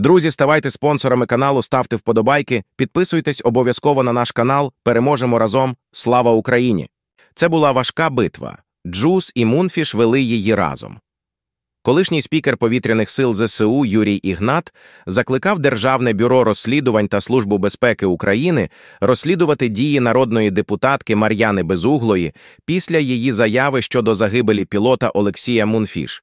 Друзі, ставайте спонсорами каналу, ставте вподобайки, підписуйтесь обов'язково на наш канал. Переможемо разом. Слава Україні! Це була важка битва. Джус і Мунфіш вели її разом. Колишній спікер повітряних сил ЗСУ Юрій Ігнат закликав Державне бюро розслідувань та Службу безпеки України розслідувати дії народної депутатки Мар'яни Безуглої після її заяви щодо загибелі пілота Олексія Мунфіш.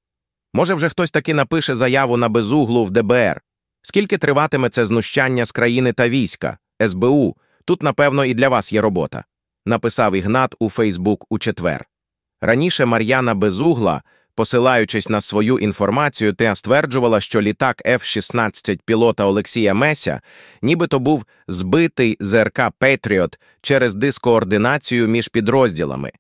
Може, вже хтось таки напише заяву на безуглу в ДБР. Скільки триватиме це знущання з країни та війська, СБУ, тут, напевно, і для вас є робота, написав Ігнат у Фейсбук у четвер. Раніше Мар'яна Безугла, посилаючись на свою інформацію, те стверджувала, що літак f 16 пілота Олексія Меся нібито був збитий ЗРК Петріот через дискоординацію між підрозділами.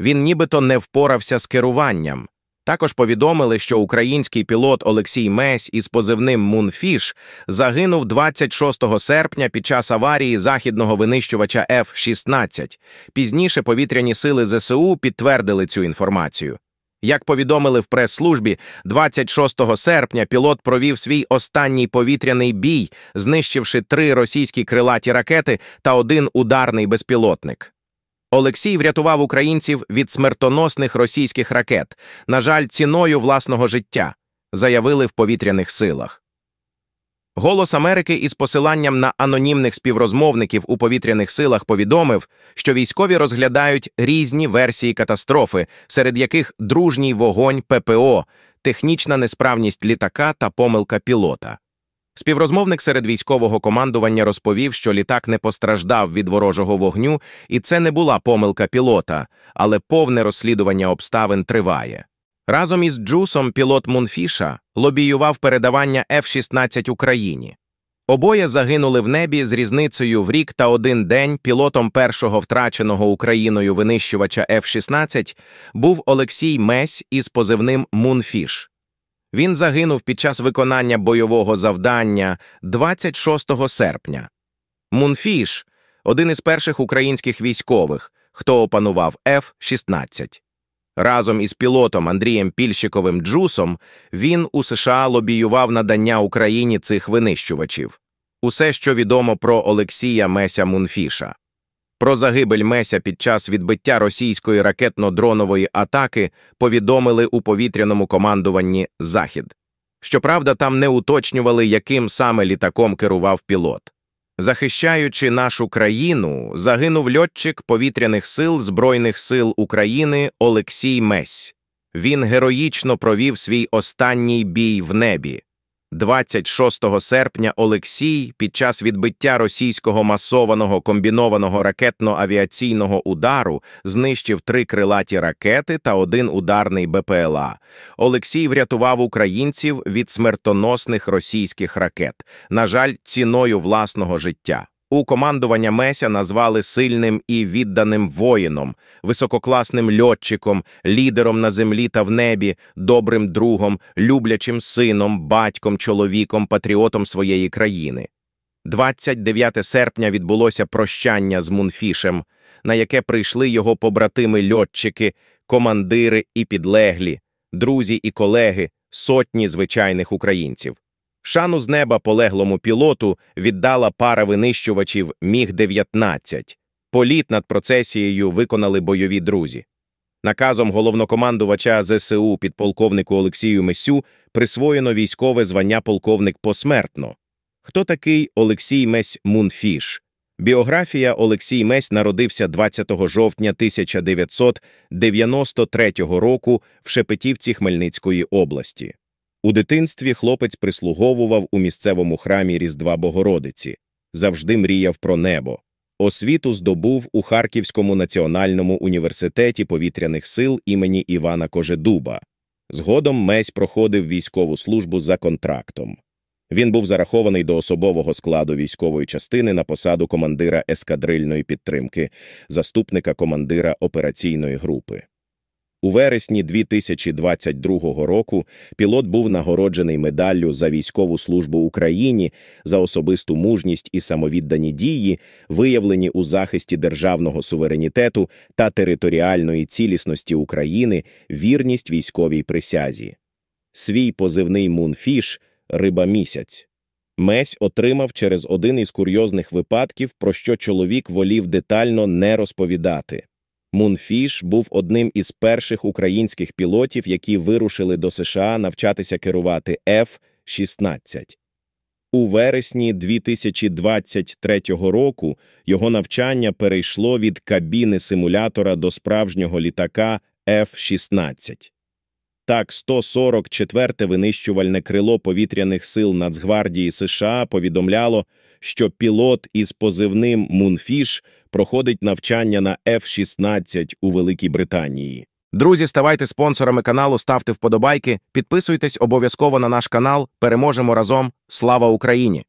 Він нібито не впорався з керуванням. Також повідомили, що український пілот Олексій Месь із позивним Мунфіш загинув 26 серпня під час аварії західного винищувача f 16 Пізніше повітряні сили ЗСУ підтвердили цю інформацію. Як повідомили в прес-службі, 26 серпня пілот провів свій останній повітряний бій, знищивши три російські крилаті ракети та один ударний безпілотник. Олексій врятував українців від смертоносних російських ракет, на жаль, ціною власного життя, заявили в повітряних силах. Голос Америки із посиланням на анонімних співрозмовників у повітряних силах повідомив, що військові розглядають різні версії катастрофи, серед яких дружній вогонь ППО, технічна несправність літака та помилка пілота. Співрозмовник серед військового командування розповів, що літак не постраждав від ворожого вогню, і це не була помилка пілота, але повне розслідування обставин триває. Разом із Джусом пілот Мунфіша лобіював передавання f 16 Україні. Обоє загинули в небі з різницею в рік та один день пілотом першого втраченого Україною винищувача f 16 був Олексій Месь із позивним Мунфіш. Він загинув під час виконання бойового завдання 26 серпня. Мунфіш один із перших українських військових, хто опанував f 16 Разом із пілотом Андрієм Пільщиковим Джусом він у США лобіював надання Україні цих винищувачів. Усе, що відомо про Олексія Меся Мунфіша. Про загибель Меся під час відбиття російської ракетно-дронової атаки повідомили у повітряному командуванні Захід. Щоправда, там не уточнювали, яким саме літаком керував пілот. Захищаючи нашу країну, загинув льотчик повітряних сил Збройних сил України Олексій Месь. Він героїчно провів свій останній бій в небі. 26 серпня Олексій під час відбиття російського масованого комбінованого ракетно-авіаційного удару знищив три крилаті ракети та один ударний БПЛА. Олексій врятував українців від смертоносних російських ракет, на жаль, ціною власного життя. У командування Меся назвали сильним і відданим воїном, висококласним льотчиком, лідером на землі та в небі, добрим другом, люблячим сином, батьком, чоловіком, патріотом своєї країни. 29 серпня відбулося прощання з Мунфішем, на яке прийшли його побратими льотчики, командири і підлеглі, друзі і колеги, сотні звичайних українців. Шану з неба полеглому пілоту віддала пара винищувачів Міг 19 Політ над процесією виконали бойові друзі. Наказом головнокомандувача ЗСУ підполковнику Олексію Месю присвоєно військове звання полковник посмертно. Хто такий Олексій Месь Мунфіш? Біографія Олексій Месь народився 20 жовтня 1993 року в Шепетівці Хмельницької області. У дитинстві хлопець прислуговував у місцевому храмі Різдва Богородиці, завжди мріяв про небо. Освіту здобув у Харківському національному університеті повітряних сил імені Івана Кожедуба. Згодом Месь проходив військову службу за контрактом. Він був зарахований до особового складу військової частини на посаду командира ескадрильної підтримки, заступника командира операційної групи. У вересні 2022 року пілот був нагороджений медаллю за військову службу Україні за особисту мужність і самовіддані дії, виявлені у захисті державного суверенітету та територіальної цілісності України, вірність військовій присязі. Свій позивний мунфіш риба місяць. Месь отримав через один із курйозних випадків, про що чоловік волів детально не розповідати. Мунфіш був одним із перших українських пілотів, які вирушили до США навчатися керувати F-16. У вересні 2023 року його навчання перейшло від кабіни симулятора до справжнього літака F-16. Так, 144-те винищувальне крило повітряних сил Нацгвардії США повідомляло, що пілот із позивним Мунфіш проходить навчання на F-16 у Великій Британії. Друзі, ставайте спонсорами каналу, ставте вподобайки, підписуйтесь обов'язково на наш канал. Переможемо разом. Слава Україні!